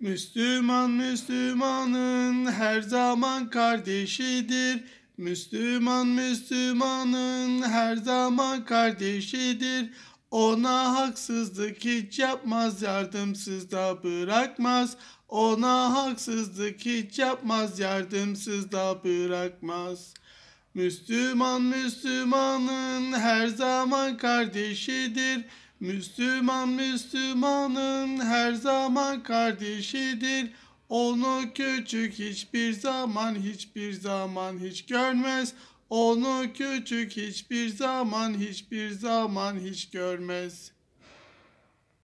Müslüman Müslümanın her zaman kardeşidir. Müslüman Müslümanın her zaman kardeşidir. Ona haksızlık hiç yapmaz, yardımsız da bırakmaz. Ona haksızlık hiç yapmaz, yardımsız da bırakmaz. Müslüman Müslümanın her zaman kardeşidir. Müslüman Müslümanın her zaman kardeşidir. Onu küçük hiçbir zaman hiçbir zaman hiç görmez. Onu küçük hiçbir zaman hiçbir zaman hiç görmez.''